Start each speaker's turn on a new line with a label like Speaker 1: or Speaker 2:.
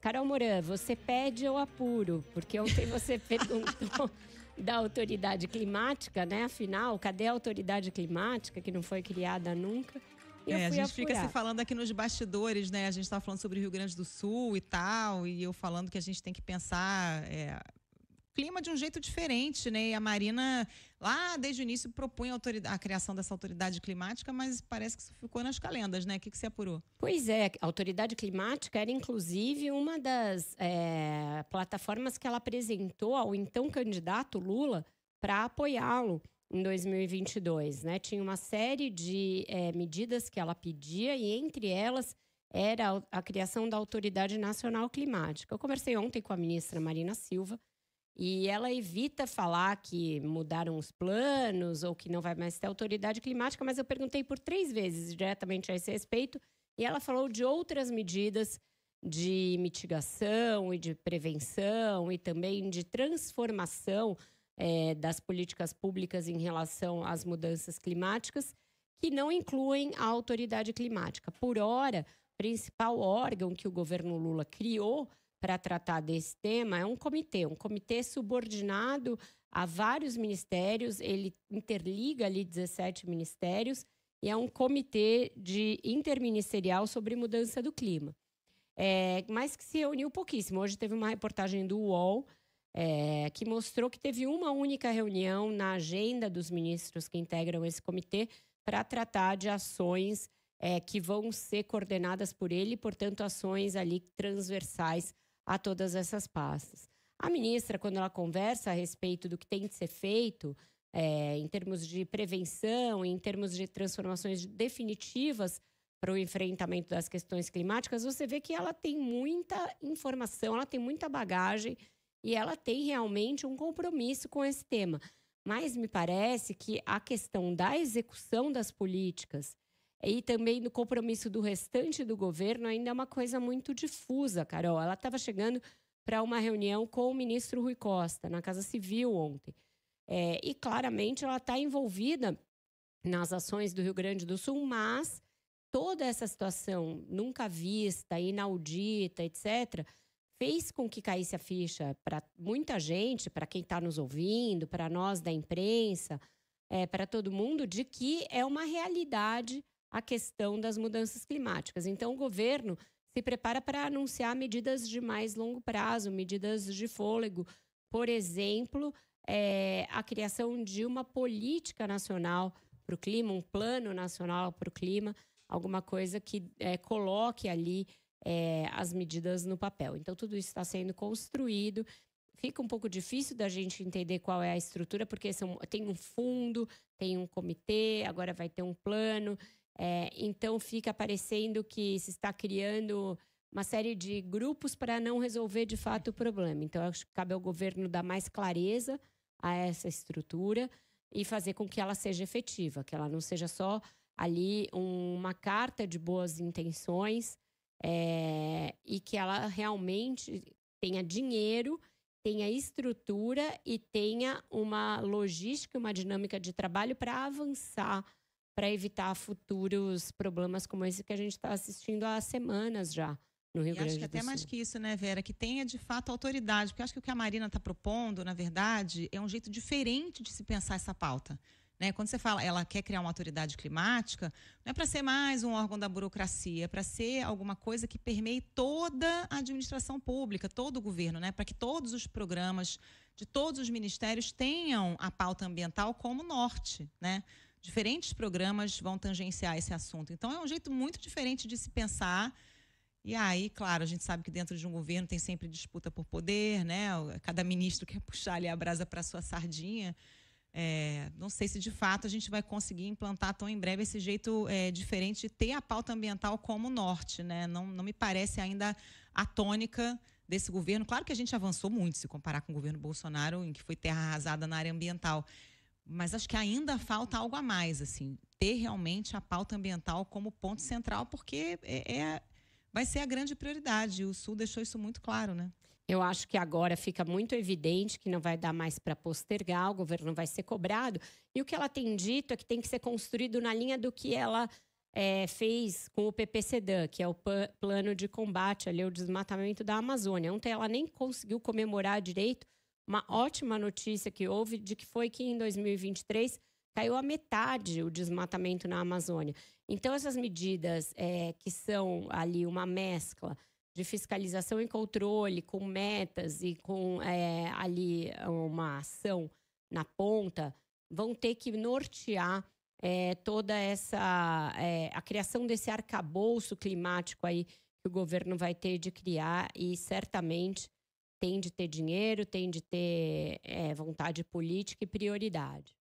Speaker 1: Carol Moran, você pede ou apuro? Porque ontem você perguntou da autoridade climática, né? Afinal, cadê a autoridade climática que não foi criada nunca?
Speaker 2: É, a gente apurar. fica se falando aqui nos bastidores, né? A gente está falando sobre o Rio Grande do Sul e tal, e eu falando que a gente tem que pensar é, clima de um jeito diferente, né? E a Marina, lá desde o início, propunha a, a criação dessa autoridade climática, mas parece que isso ficou nas calendas, né? O que, que você apurou?
Speaker 1: Pois é, a autoridade climática era, inclusive, uma das é, plataformas que ela apresentou ao então candidato Lula para apoiá-lo em 2022, né? Tinha uma série de é, medidas que ela pedia e entre elas era a criação da Autoridade Nacional Climática. Eu conversei ontem com a ministra Marina Silva e ela evita falar que mudaram os planos ou que não vai mais ter autoridade climática, mas eu perguntei por três vezes diretamente a esse respeito e ela falou de outras medidas de mitigação e de prevenção e também de transformação é, das políticas públicas em relação às mudanças climáticas que não incluem a autoridade climática. Por hora, principal órgão que o governo Lula criou para tratar desse tema é um comitê, um comitê subordinado a vários ministérios, ele interliga ali 17 ministérios e é um comitê de interministerial sobre mudança do clima. É, mas que se reuniu pouquíssimo. Hoje teve uma reportagem do UOL é, que mostrou que teve uma única reunião na agenda dos ministros que integram esse comitê para tratar de ações é, que vão ser coordenadas por ele, portanto, ações ali transversais a todas essas pastas. A ministra, quando ela conversa a respeito do que tem de ser feito, é, em termos de prevenção, em termos de transformações definitivas para o enfrentamento das questões climáticas, você vê que ela tem muita informação, ela tem muita bagagem e ela tem realmente um compromisso com esse tema. Mas me parece que a questão da execução das políticas e também do compromisso do restante do governo ainda é uma coisa muito difusa, Carol. Ela estava chegando para uma reunião com o ministro Rui Costa, na Casa Civil ontem. É, e claramente ela está envolvida nas ações do Rio Grande do Sul, mas toda essa situação nunca vista, inaudita, etc., fez com que caísse a ficha para muita gente, para quem está nos ouvindo, para nós da imprensa, é, para todo mundo, de que é uma realidade a questão das mudanças climáticas. Então, o governo se prepara para anunciar medidas de mais longo prazo, medidas de fôlego, por exemplo, é, a criação de uma política nacional para o clima, um plano nacional para o clima, alguma coisa que é, coloque ali é, as medidas no papel. Então, tudo isso está sendo construído. Fica um pouco difícil da gente entender qual é a estrutura, porque são, tem um fundo, tem um comitê, agora vai ter um plano. É, então fica parecendo que se está criando uma série de grupos para não resolver de fato o problema. Então acho que cabe ao governo dar mais clareza a essa estrutura e fazer com que ela seja efetiva, que ela não seja só ali uma carta de boas intenções é, e que ela realmente tenha dinheiro, tenha estrutura e tenha uma logística, uma dinâmica de trabalho para avançar para evitar futuros problemas como esse que a gente está assistindo há semanas já no Rio e Grande acho que até Sul. mais que
Speaker 2: isso, né, Vera, que tenha de fato autoridade, porque acho que o que a Marina está propondo, na verdade, é um jeito diferente de se pensar essa pauta. Né? Quando você fala, ela quer criar uma autoridade climática, não é para ser mais um órgão da burocracia, é para ser alguma coisa que permeie toda a administração pública, todo o governo, né? para que todos os programas de todos os ministérios tenham a pauta ambiental como norte. Né? diferentes programas vão tangenciar esse assunto. Então, é um jeito muito diferente de se pensar. E aí, claro, a gente sabe que dentro de um governo tem sempre disputa por poder, né? Cada ministro quer puxar ali a brasa para sua sardinha. É, não sei se de fato a gente vai conseguir implantar tão em breve esse jeito é, diferente de ter a pauta ambiental como norte, né? Não, não me parece ainda a tônica desse governo. Claro que a gente avançou muito se comparar com o governo Bolsonaro, em que foi terra arrasada na área ambiental mas acho que ainda falta algo a mais, assim, ter realmente a pauta ambiental como ponto central, porque é, é vai ser a grande prioridade. O Sul deixou isso
Speaker 1: muito claro, né? Eu acho que agora fica muito evidente que não vai dar mais para postergar, o governo vai ser cobrado. E o que ela tem dito é que tem que ser construído na linha do que ela é, fez com o PPCDAN, que é o Plano de Combate ali, ao Desmatamento da Amazônia. Ontem ela nem conseguiu comemorar direito, uma ótima notícia que houve de que foi que em 2023 caiu a metade o desmatamento na Amazônia. Então, essas medidas é, que são ali uma mescla de fiscalização e controle, com metas e com é, ali uma ação na ponta, vão ter que nortear é, toda essa é, a criação desse arcabouço climático aí que o governo vai ter de criar e certamente tem de ter dinheiro, tem de ter é, vontade política e prioridade.